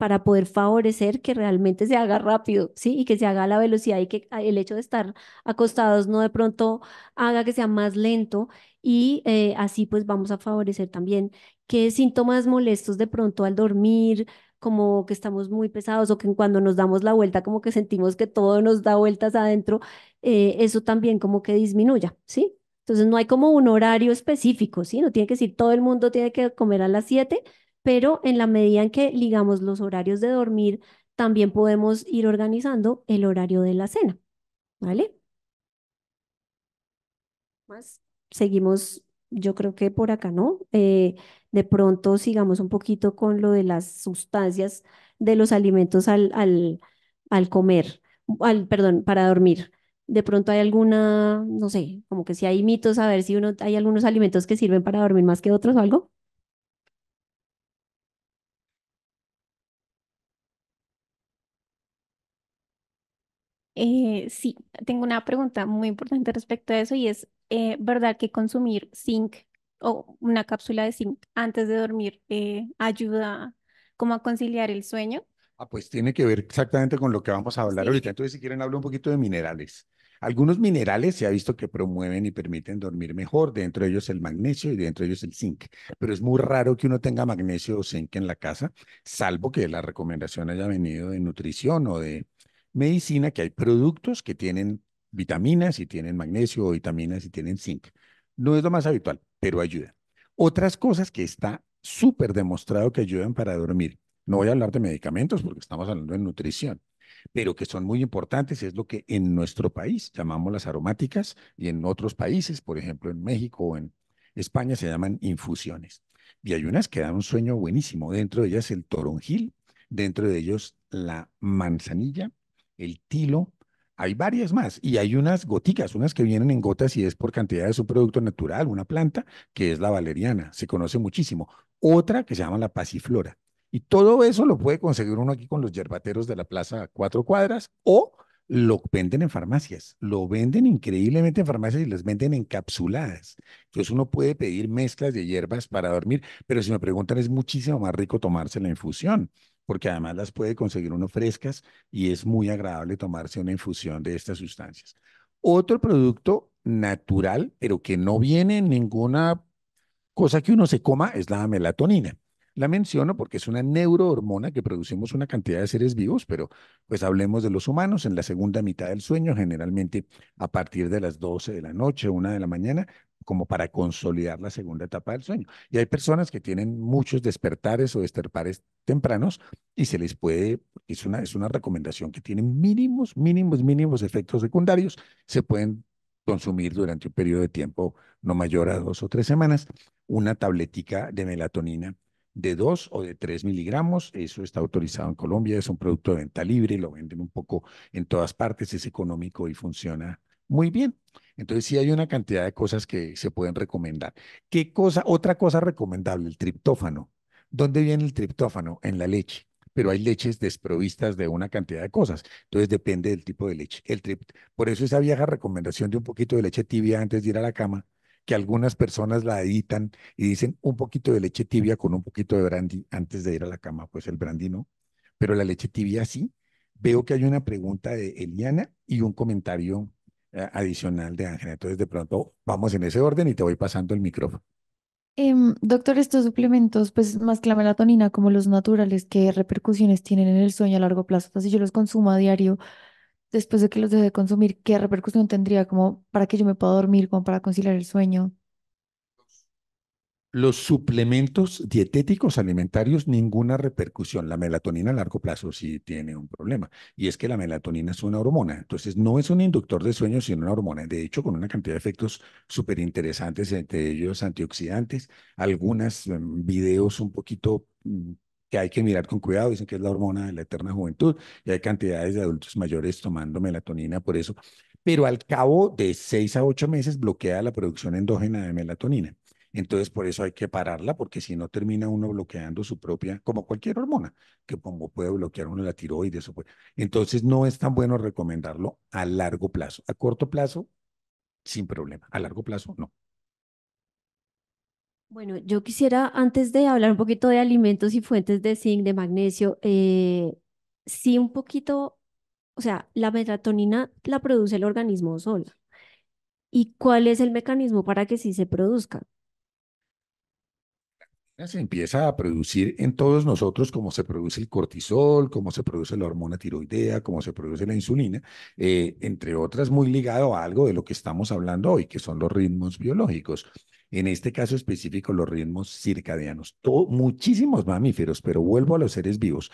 Speaker 3: para poder favorecer que realmente se haga rápido, ¿sí? Y que se haga a la velocidad y que ah, el hecho de estar acostados no de pronto haga que sea más lento y eh, así pues vamos a favorecer también que síntomas molestos de pronto al dormir, como que estamos muy pesados o que cuando nos damos la vuelta como que sentimos que todo nos da vueltas adentro, eh, eso también como que disminuya, ¿sí? Entonces no hay como un horario específico, ¿sí? No tiene que decir todo el mundo tiene que comer a las 7, pero en la medida en que ligamos los horarios de dormir, también podemos ir organizando el horario de la cena, ¿vale? Más. Seguimos, yo creo que por acá, ¿no? Eh, de pronto sigamos un poquito con lo de las sustancias de los alimentos al, al, al comer, al, perdón, para dormir de pronto hay alguna, no sé, como que si hay mitos, a ver si uno hay algunos alimentos que sirven para dormir más que otros o algo. Eh, sí, tengo una pregunta muy importante respecto a eso y es, eh, ¿verdad que consumir zinc o una cápsula de zinc antes de dormir eh, ayuda como a conciliar el sueño?
Speaker 2: Ah, pues tiene que ver exactamente con lo que vamos a hablar ahorita. Entonces, si quieren, hablo un poquito de minerales. Algunos minerales se ha visto que promueven y permiten dormir mejor, dentro de ellos el magnesio y dentro de ellos el zinc, pero es muy raro que uno tenga magnesio o zinc en la casa, salvo que la recomendación haya venido de nutrición o de medicina que hay productos que tienen vitaminas y tienen magnesio, o vitaminas y tienen zinc. No es lo más habitual, pero ayuda. Otras cosas que está súper demostrado que ayudan para dormir. No voy a hablar de medicamentos porque estamos hablando de nutrición, pero que son muy importantes, es lo que en nuestro país llamamos las aromáticas y en otros países, por ejemplo en México o en España, se llaman infusiones. Y hay unas que dan un sueño buenísimo. Dentro de ellas el toronjil, dentro de ellos la manzanilla, el tilo, hay varias más y hay unas goticas, unas que vienen en gotas y es por cantidad de su producto natural, una planta que es la valeriana, se conoce muchísimo. Otra que se llama la pasiflora. Y todo eso lo puede conseguir uno aquí con los yerbateros de la plaza cuatro cuadras o lo venden en farmacias, lo venden increíblemente en farmacias y las venden encapsuladas. Entonces uno puede pedir mezclas de hierbas para dormir, pero si me preguntan es muchísimo más rico tomarse la infusión porque además las puede conseguir uno frescas y es muy agradable tomarse una infusión de estas sustancias. Otro producto natural, pero que no viene en ninguna cosa que uno se coma, es la melatonina. La menciono porque es una neurohormona que producimos una cantidad de seres vivos, pero pues hablemos de los humanos en la segunda mitad del sueño, generalmente a partir de las 12 de la noche, 1 de la mañana, como para consolidar la segunda etapa del sueño. Y hay personas que tienen muchos despertares o desterpares tempranos y se les puede, es una, es una recomendación que tiene mínimos, mínimos, mínimos efectos secundarios, se pueden consumir durante un periodo de tiempo no mayor a dos o tres semanas una tabletica de melatonina de 2 o de 3 miligramos. Eso está autorizado en Colombia, es un producto de venta libre, lo venden un poco en todas partes, es económico y funciona muy bien. Entonces sí hay una cantidad de cosas que se pueden recomendar. ¿Qué cosa? Otra cosa recomendable, el triptófano. ¿Dónde viene el triptófano? En la leche pero hay leches desprovistas de una cantidad de cosas. Entonces depende del tipo de leche. El por eso esa vieja recomendación de un poquito de leche tibia antes de ir a la cama que algunas personas la editan y dicen un poquito de leche tibia con un poquito de brandy antes de ir a la cama, pues el brandy no, pero la leche tibia sí. Veo que hay una pregunta de Eliana y un comentario eh, adicional de Ángela. Entonces, de pronto, vamos en ese orden y te voy pasando el micrófono.
Speaker 4: Em, doctor, estos suplementos, pues más que la melatonina, como los naturales, ¿qué repercusiones tienen en el sueño a largo plazo? Entonces, yo los consumo a diario, después de que los deje de consumir, ¿qué repercusión tendría como para que yo me pueda dormir, como para conciliar el sueño?
Speaker 2: Los suplementos dietéticos alimentarios, ninguna repercusión. La melatonina a largo plazo sí tiene un problema. Y es que la melatonina es una hormona. Entonces, no es un inductor de sueño, sino una hormona. De hecho, con una cantidad de efectos súper interesantes, entre ellos antioxidantes, algunos mm, videos un poquito mm, que hay que mirar con cuidado, dicen que es la hormona de la eterna juventud y hay cantidades de adultos mayores tomando melatonina por eso, pero al cabo de seis a ocho meses bloquea la producción endógena de melatonina. Entonces, por eso hay que pararla, porque si no termina uno bloqueando su propia, como cualquier hormona, que como puede bloquear uno la tiroides. Entonces, no es tan bueno recomendarlo a largo plazo. A corto plazo, sin problema. A largo plazo, no.
Speaker 3: Bueno, yo quisiera, antes de hablar un poquito de alimentos y fuentes de zinc, de magnesio, eh, sí un poquito, o sea, la melatonina la produce el organismo solo. ¿Y cuál es el mecanismo para que sí se produzca?
Speaker 2: Se empieza a producir en todos nosotros como se produce el cortisol, como se produce la hormona tiroidea, como se produce la insulina, eh, entre otras muy ligado a algo de lo que estamos hablando hoy, que son los ritmos biológicos en este caso específico los ritmos circadianos. muchísimos mamíferos, pero vuelvo a los seres vivos.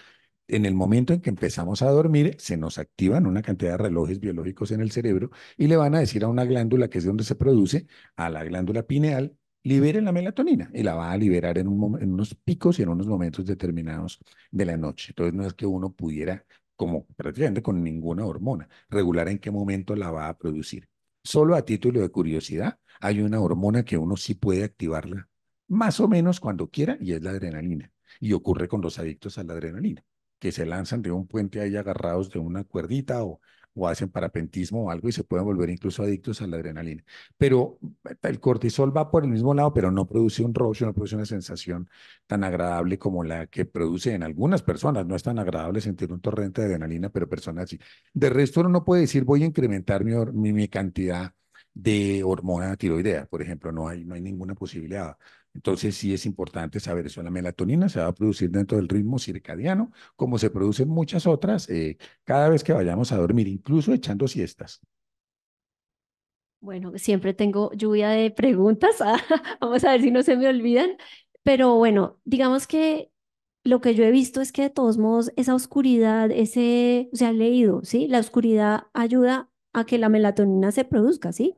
Speaker 2: En el momento en que empezamos a dormir, se nos activan una cantidad de relojes biológicos en el cerebro y le van a decir a una glándula, que es donde se produce, a la glándula pineal, libere la melatonina y la va a liberar en, en unos picos y en unos momentos determinados de la noche. Entonces no es que uno pudiera como prácticamente con ninguna hormona, regular en qué momento la va a producir solo a título de curiosidad, hay una hormona que uno sí puede activarla más o menos cuando quiera y es la adrenalina. Y ocurre con los adictos a la adrenalina, que se lanzan de un puente ahí agarrados de una cuerdita o o hacen parapentismo o algo y se pueden volver incluso adictos a la adrenalina. Pero mm, el cortisol va por el mismo lado, pero no produce un rush, no produce una sensación tan agradable como la que produce en algunas personas. No es tan agradable sentir un torrente de adrenalina, pero personas sí. De resto, uno no puede decir voy a incrementar mi, mi, cantidad de hormona tiroidea, por ejemplo, no hay, no hay ninguna posibilidad. Entonces sí es importante saber eso. La melatonina se va a producir dentro del ritmo circadiano, como se producen muchas otras, eh, cada vez que vayamos a dormir, incluso echando siestas.
Speaker 3: Bueno, siempre tengo lluvia de preguntas. Ah, vamos a ver si no se me olvidan. Pero bueno, digamos que lo que yo he visto es que de todos modos esa oscuridad, ese, o sea, leído, ¿sí? La oscuridad ayuda a que la melatonina se produzca, ¿sí?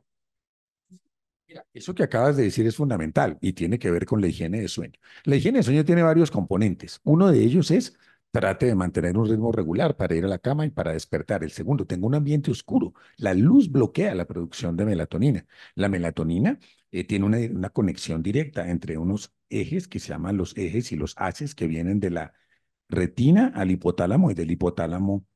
Speaker 2: eso que acabas de decir es fundamental y tiene que ver con la higiene de sueño. La higiene de sueño tiene varios componentes. Uno de ellos es trate de mantener un ritmo regular para ir a la cama y para despertar. El segundo, tenga un ambiente oscuro. La luz bloquea la producción de melatonina. La melatonina eh, tiene una, una, conexión directa entre unos ejes que se llaman los ejes y los haces que vienen de la retina al hipotálamo y del hipotálamo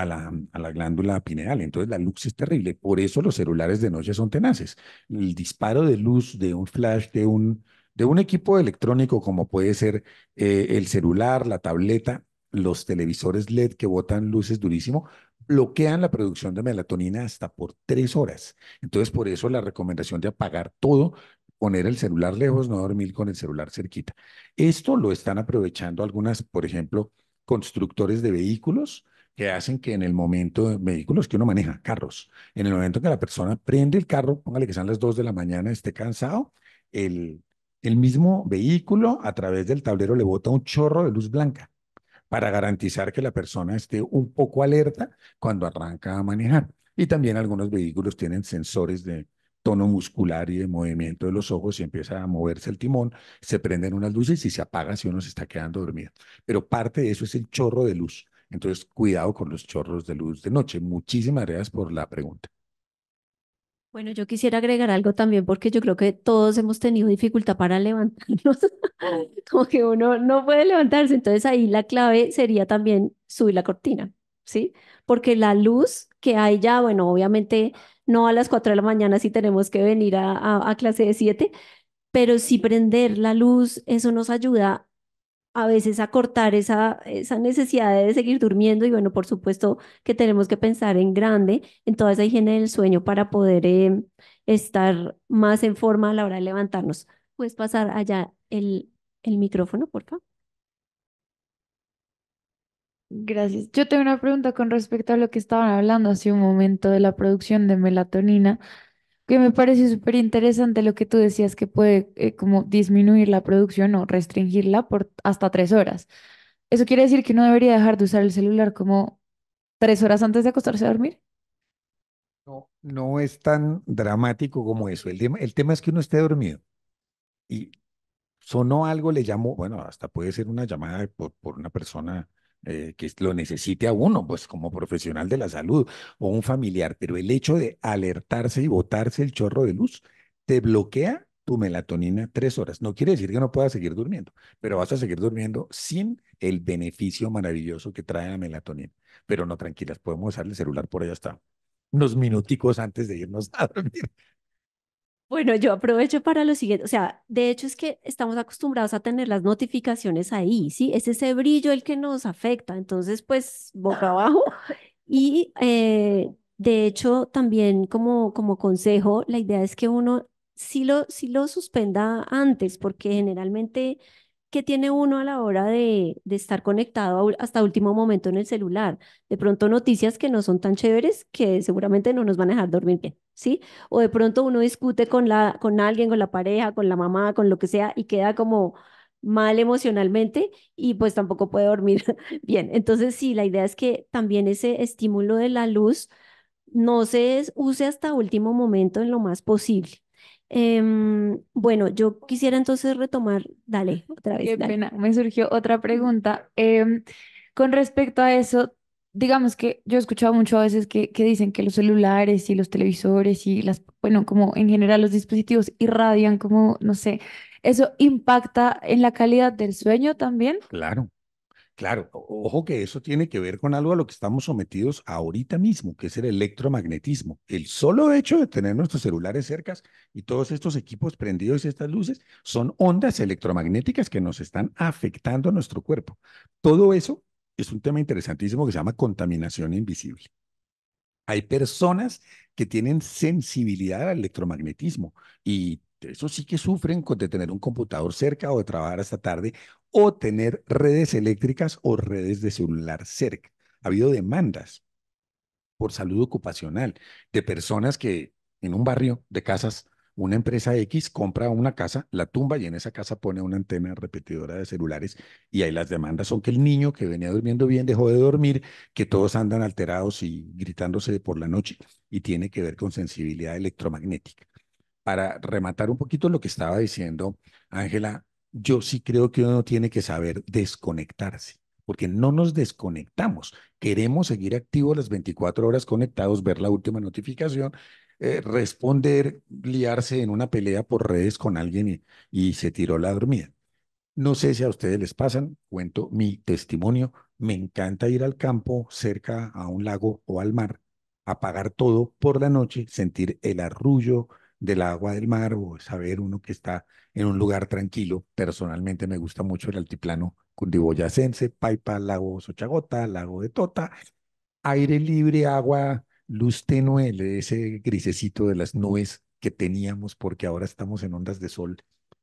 Speaker 2: a la, a la, glándula pineal. Entonces la luz es terrible. Por eso los celulares de noche son tenaces. El disparo de luz de un flash, de un, de un equipo electrónico como puede ser eh, el celular, la tableta, los televisores LED que botan luces durísimo, bloquean la producción de melatonina hasta por tres horas. Entonces por eso la recomendación de apagar todo poner el celular lejos, no dormir con el celular cerquita. Esto lo están aprovechando algunas, por ejemplo, constructores de vehículos, que hacen que en el momento, de vehículos que uno maneja, carros, en el momento que la persona prende el carro, póngale que sean las 2 de la mañana, esté cansado, el, el mismo vehículo a través del tablero le bota un chorro de luz blanca para garantizar que la persona esté un poco alerta cuando arranca a manejar. Y también algunos vehículos tienen sensores de tono muscular y de movimiento de los ojos y empieza a moverse el timón, se prenden unas luces y se apaga si uno se está quedando dormido. Pero parte de eso es el chorro de luz. Entonces, cuidado con los chorros de luz de noche. Muchísimas gracias por la pregunta.
Speaker 3: Bueno, yo quisiera agregar algo también porque yo creo que todos hemos tenido dificultad para levantarnos, como que uno no puede levantarse, entonces ahí la clave sería también subir la cortina, ¿sí? Porque la luz que hay ya, bueno, obviamente no a las 4 de la mañana si tenemos que venir a, a, a clase de 7, pero si prender la luz, eso nos ayuda a veces acortar esa, esa necesidad de seguir durmiendo y bueno, por supuesto que tenemos que pensar en grande, en toda esa higiene del sueño para poder eh, estar más en forma a la hora de levantarnos. Puedes
Speaker 4: pasar allá el, el micrófono, por favor. Gracias. Yo tengo una pregunta con respecto a lo que estaban hablando hace un momento de la producción de melatonina que me parece súper interesante lo que tú decías que puede eh, como disminuir la producción o restringirla por hasta tres horas. ¿Eso quiere decir que uno debería dejar de usar el celular como tres horas antes de acostarse a dormir?
Speaker 2: No, no es tan dramático como eso. El tema, el tema es que uno esté dormido y sonó algo, le llamó, bueno, hasta puede ser una llamada por, por una persona eh, que lo necesite a uno, pues como profesional de la salud o un familiar, pero el hecho de alertarse y botarse el chorro de luz te bloquea tu melatonina tres horas. No quiere decir que no puedas seguir durmiendo, pero vas a seguir durmiendo sin el beneficio maravilloso que trae la melatonina. Pero no, tranquilas, podemos usar el celular por allá hasta unos minuticos antes de irnos a dormir.
Speaker 3: Bueno, yo aprovecho para lo siguiente, o sea, de hecho es que estamos acostumbrados a tener las notificaciones ahí, ¿sí? Es ese brillo el que nos afecta, entonces pues boca abajo. Y eh, de hecho también como, como consejo, la idea es que uno si lo, sí lo suspenda antes, porque generalmente ¿Qué tiene uno a la hora de, estar conectado hasta último momento en el celular. De pronto noticias que no son tan chéveres que seguramente no nos van a dejar dormir bien, ¿sí? O de pronto uno discute con, la, con alguien, con la pareja, con la mamá, con lo que sea y queda como mal emocionalmente y pues tampoco puede dormir bien. Entonces sí, la idea es que también ese estímulo de la luz no se use hasta último momento en lo más posible. Em, bueno, yo quisiera
Speaker 4: entonces retomar, dale, otra vez. Qué pena, me surgió otra pregunta. Em, con respecto a eso, digamos que yo he escuchado mucho a veces que, que, dicen que los celulares y los televisores y las, bueno, como en general los dispositivos irradian como, no sé, eso impacta en la calidad del sueño también.
Speaker 2: Claro. Claro, ojo que eso tiene que ver con algo a lo que estamos sometidos ahorita mismo, que es el electromagnetismo. El solo hecho de tener nuestros celulares cercas y todos estos equipos prendidos y estas luces son ondas electromagnéticas que nos están afectando a nuestro cuerpo. Todo eso es un tema interesantísimo que se llama contaminación invisible. Hay personas que tienen sensibilidad al electromagnetismo y eso sí que sufren con de tener un computador cerca o de trabajar hasta tarde o tener redes eléctricas o redes de celular cerca. Ha habido demandas por salud ocupacional de personas que en un barrio de casas, una empresa X compra una casa, la tumba y en esa casa pone una antena repetidora de celulares y ahí las demandas son que el niño que venía durmiendo bien dejó de dormir, que todos andan alterados y gritándose por la noche y tiene que ver con sensibilidad electromagnética para rematar un poquito lo que estaba diciendo Ángela, yo sí creo que uno tiene que saber desconectarse, porque no nos desconectamos. Queremos seguir activos las 24 horas conectados, ver la última notificación, eh, responder, liarse en una pelea por redes con alguien y, y se tiró la dormida. No sé si a ustedes les pasan, cuento mi testimonio. Me encanta ir al campo, cerca a un lago o al mar, apagar todo por la noche, sentir el arrullo, del agua del mar o saber uno que está en un lugar tranquilo. Personalmente me gusta mucho el altiplano cundiboyacense, Paipa, Lago Xochagota Lago de Tota, aire libre, agua, luz tenue, ese grisecito de las nubes que teníamos porque ahora estamos en ondas de sol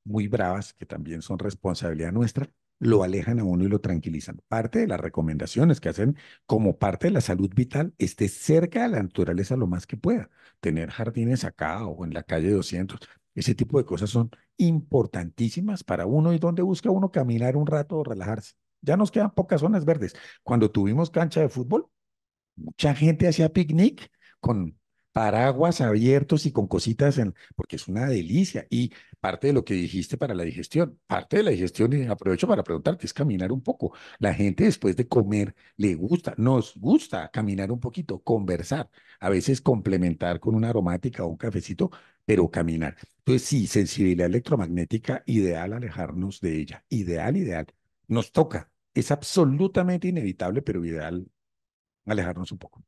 Speaker 2: muy bravas que también son responsabilidad nuestra lo alejan a uno y lo tranquilizan. Parte de las recomendaciones que hacen como parte de la salud vital, esté cerca de la naturaleza lo más que pueda. Tener jardines acá o en la calle 200, ese tipo de cosas son importantísimas para uno y donde busca uno caminar un rato o relajarse. Ya nos quedan pocas zonas verdes. Cuando tuvimos cancha de fútbol, mucha gente hacía picnic con paraguas abiertos y con cositas, en, porque es una delicia. Y parte de lo que dijiste para la digestión, parte de la digestión, y eh, aprovecho para preguntarte, es caminar un poco. La gente después de comer le gusta, nos gusta caminar un poquito, conversar, a veces complementar con una aromática o un cafecito, pero caminar. Entonces, sí, sensibilidad electromagnética, ideal alejarnos de ella, ideal, ideal. Nos toca, es absolutamente inevitable, pero ideal alejarnos un poco.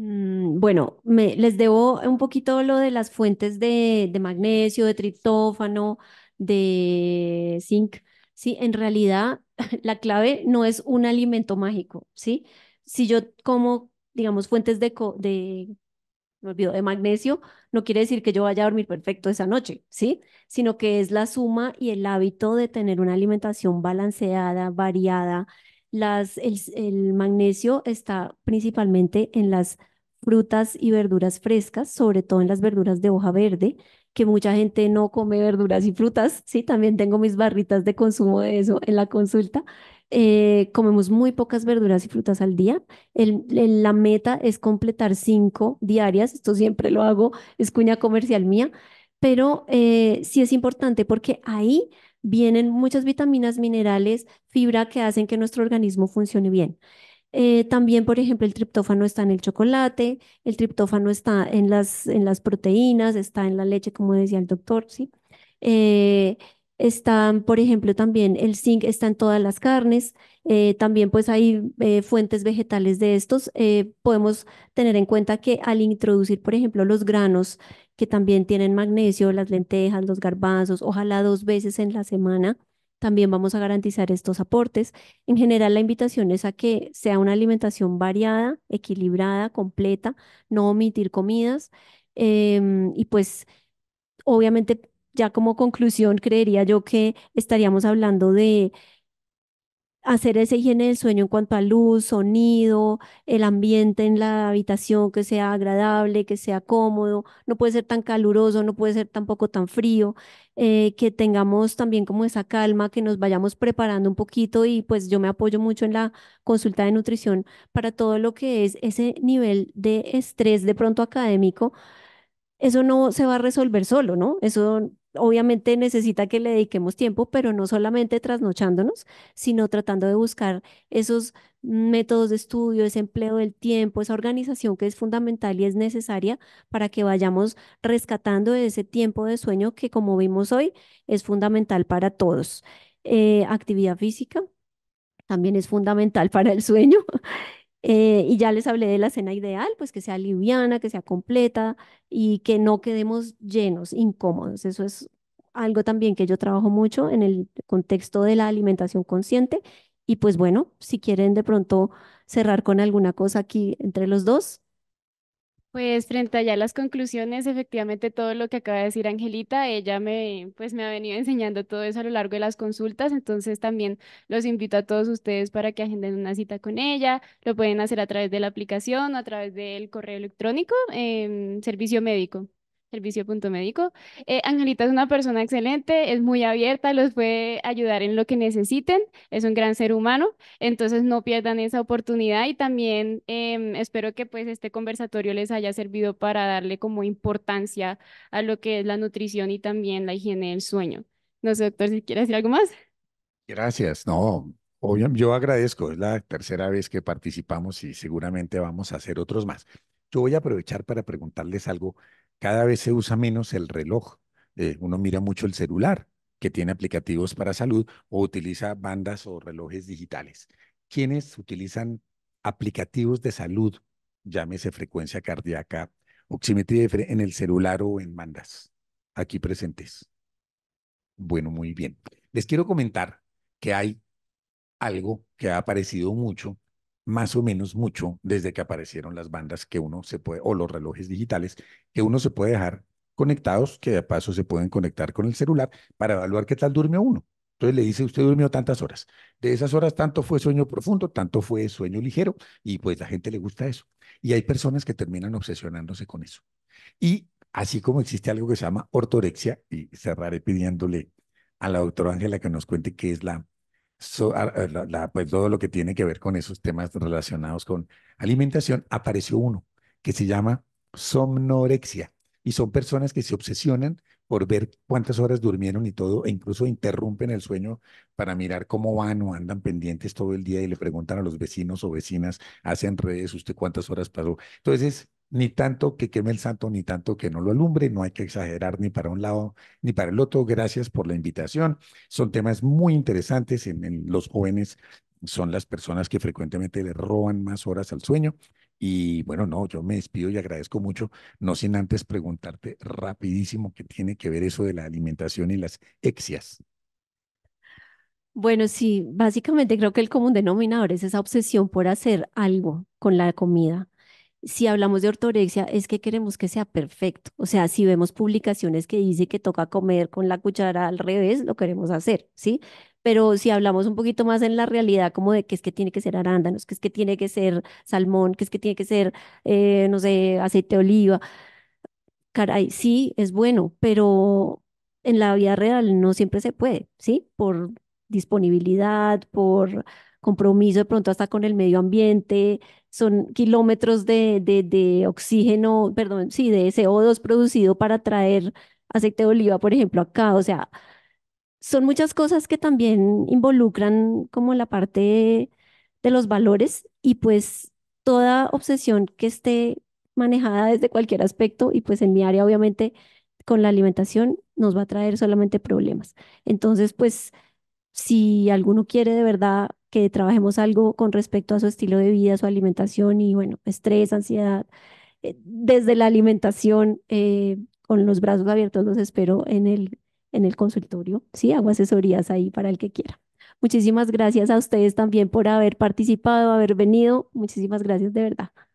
Speaker 3: Mm, bueno, me, les debo un poquito lo de las fuentes de, magnesio, de triptófano, de zinc. Sí, en realidad la clave no es un alimento mágico, ¿sí? Si yo como, digamos, fuentes de, de, de magnesio, no quiere decir que yo vaya a dormir perfecto esa noche, ¿sí? Sino que es la suma y el hábito de tener una alimentación balanceada, variada, las, el, magnesio está principalmente en las frutas y verduras frescas, sobre todo en las verduras de hoja verde, que mucha gente no come verduras y frutas, sí, también tengo mis barritas de consumo de eso en la consulta. Eh, comemos muy pocas verduras y frutas al día. la meta es completar cinco diarias, esto siempre lo hago, es cuña comercial mía, pero eh, sí es importante porque ahí vienen muchas vitaminas, minerales, fibra que hacen que nuestro organismo funcione bien. Eh, también, por ejemplo, el triptófano está en el chocolate, el triptófano está en las, en las proteínas, está en la leche, como decía el doctor, ¿sí? Eh, están, por ejemplo, también el zinc está en todas las carnes, eh, también pues hay eh, fuentes vegetales de estos. Eh, podemos tener en cuenta que al introducir, por ejemplo, los granos que también tienen magnesio, las lentejas, los garbanzos, ojalá dos veces en la semana, también vamos a garantizar estos aportes. En general, la invitación es a que sea una alimentación variada, equilibrada, completa, no omitir comidas em, y pues obviamente ya como conclusión, creería yo que estaríamos hablando de hacer esa higiene del sueño en cuanto a luz, sonido, el ambiente en la habitación que sea agradable, que sea cómodo, no puede ser tan caluroso, no puede ser tampoco tan frío, eh, que tengamos también como esa calma, que nos vayamos preparando un poquito y pues yo me apoyo mucho en la consulta de nutrición para todo lo que es ese nivel de estrés de pronto académico. Eso no se va a resolver solo, ¿no? Eso obviamente necesita que le dediquemos tiempo, pero no solamente trasnochándonos, sino tratando de buscar esos métodos de estudio, ese empleo del tiempo, esa organización que es fundamental y es necesaria para que vayamos rescatando ese tiempo de sueño que, como vimos hoy, es fundamental para todos. Eh, actividad física, también es fundamental para el sueño. Eh, y ya les hablé de la cena ideal, pues que sea liviana, que sea completa y que no quedemos llenos, incómodos. Eso es algo también que yo trabajo mucho en el contexto de la alimentación consciente. Y pues bueno, si quieren de pronto cerrar con alguna cosa aquí entre los dos,
Speaker 1: pues frente a a las conclusiones, efectivamente todo lo que acaba de decir Angelita, ella me, pues me ha venido enseñando todo eso a lo largo de las consultas, entonces también los invito a todos ustedes para que agenden una cita con ella, lo pueden hacer a través de la aplicación o a través del correo electrónico, em, servicio médico. Punto Eh, Angelita es una persona excelente, es muy abierta, los puede ayudar en lo que necesiten, es un gran ser humano, entonces no pierdan esa oportunidad y también em, espero que pues este conversatorio les haya servido para darle como importancia a lo que es la nutrición y también la higiene del sueño. No sé, doctor, si quiere decir algo más.
Speaker 2: Gracias, no. Yo agradezco, es la tercera vez que participamos y seguramente vamos a hacer otros más. Yo voy a aprovechar para preguntarles algo cada vez se usa menos el reloj. Eh, uno mira mucho el celular, que tiene aplicativos para salud, o utiliza bandas o relojes digitales. Quienes utilizan aplicativos de salud, llámese frecuencia cardíaca, oximetría en el celular o en bandas, aquí presentes. Bueno, muy bien. Les quiero comentar que hay algo que ha aparecido mucho más o menos mucho desde que aparecieron las bandas que uno se puede, o los relojes digitales, que uno se puede dejar conectados, que de paso se pueden conectar con el celular para evaluar qué tal durmió uno. Entonces le dice, usted durmió tantas horas. De esas horas, tanto fue sueño profundo, tanto fue sueño ligero, y pues la gente le gusta eso. Y hay personas que terminan obsesionándose con eso. Y así como existe algo que se llama ortorexia, y cerraré pidiéndole a la doctora Ángela que nos cuente qué es la Ah, eh, pues todo lo que tiene que ver con esos temas relacionados con alimentación, apareció uno que se llama somnorexia. Y son personas que se obsesionan por ver cuántas horas durmieron y todo, e incluso interrumpen el sueño para mirar cómo van o andan pendientes todo el día y le preguntan a los vecinos o vecinas, hacen redes, usted cuántas horas pasó. Entonces, ni tanto que queme el santo, ni tanto que no lo alumbre, no hay que exagerar ni para un lado ni para el otro. Gracias por la invitación. Son temas muy interesantes en, los jóvenes, son las personas que frecuentemente le roban más horas al sueño. Y bueno, no, yo me despido y agradezco mucho, no sin antes preguntarte rapidísimo qué tiene que ver eso de la alimentación y las exias.
Speaker 3: Bueno, sí, básicamente creo que el común denominador es esa obsesión por hacer algo con la comida si hablamos de ortorexia, es que queremos que sea perfecto. O sea, si vemos publicaciones que dice que toca comer con la cuchara al revés, lo queremos hacer, ¿sí? Pero si hablamos un poquito más en la realidad, como de que es que tiene que ser arándanos, que es que tiene que ser salmón, que es que tiene que ser, eh, no sé, aceite de oliva. Caray, sí, es bueno, pero en la vida real no siempre se puede, ¿sí? Por disponibilidad, por compromiso de pronto hasta con el medio ambiente, son kilómetros de, oxígeno, perdón, sí, de CO2 producido para traer aceite de oliva, por ejemplo, acá, o sea, son muchas cosas que también involucran como la parte de, de los valores y pues toda obsesión que esté manejada desde cualquier aspecto y pues en mi área obviamente con la alimentación nos va a traer solamente problemas. Entonces, pues si alguno quiere de verdad que trabajemos algo con respecto a su estilo de vida, su alimentación y bueno, estrés, ansiedad. Eh, desde la alimentación, eh, con los brazos abiertos, los espero en el, en el consultorio. Sí, hago asesorías ahí para el que quiera. Muchísimas gracias a ustedes también por haber participado, haber venido. Muchísimas gracias de verdad.